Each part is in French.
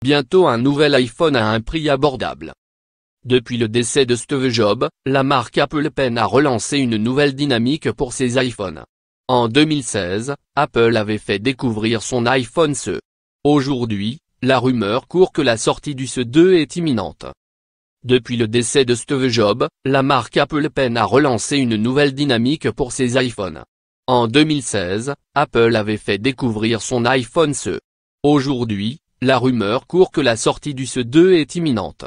Bientôt un nouvel iPhone à un prix abordable. Depuis le décès de Steve Jobs, la marque Apple peine à relancer une nouvelle dynamique pour ses iPhones. En 2016, Apple avait fait découvrir son iPhone SE. Aujourd'hui, la rumeur court que la sortie du SE 2 est imminente. Depuis le décès de Steve Jobs, la marque Apple peine à relancer une nouvelle dynamique pour ses iPhones. En 2016, Apple avait fait découvrir son iPhone SE. Aujourd'hui, la rumeur court que la sortie du SE2 est imminente.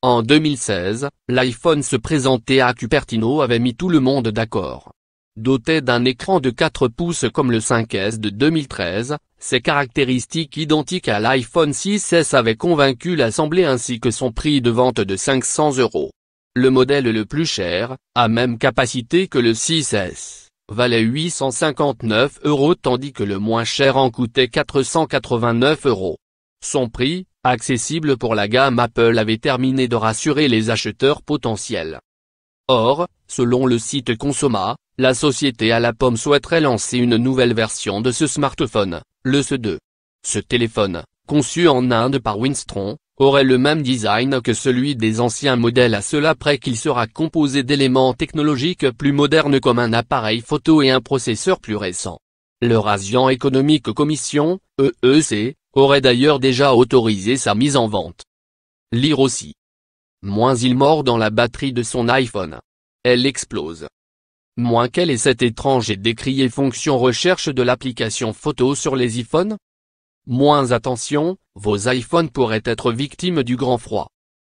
En 2016, l'iPhone se présentait à Cupertino avait mis tout le monde d'accord. Doté d'un écran de 4 pouces comme le 5S de 2013, ses caractéristiques identiques à l'iPhone 6S avaient convaincu l'Assemblée ainsi que son prix de vente de 500 euros. Le modèle le plus cher, à même capacité que le 6S, valait 859 euros tandis que le moins cher en coûtait 489 euros. Son prix, accessible pour la gamme Apple avait terminé de rassurer les acheteurs potentiels. Or, selon le site Consoma, la société à la pomme souhaiterait lancer une nouvelle version de ce smartphone, le SE2. Ce téléphone, conçu en Inde par Winstron, aurait le même design que celui des anciens modèles à cela près qu'il sera composé d'éléments technologiques plus modernes comme un appareil photo et un processeur plus récent. Le Rasian Economic Commission, EEC, aurait d'ailleurs déjà autorisé sa mise en vente. Lire aussi. Moins il mord dans la batterie de son iPhone. Elle explose. Moins quelle est cette étrange et décriée fonction recherche de l'application photo sur les iPhones Moins attention, vos iPhones pourraient être victimes du grand froid.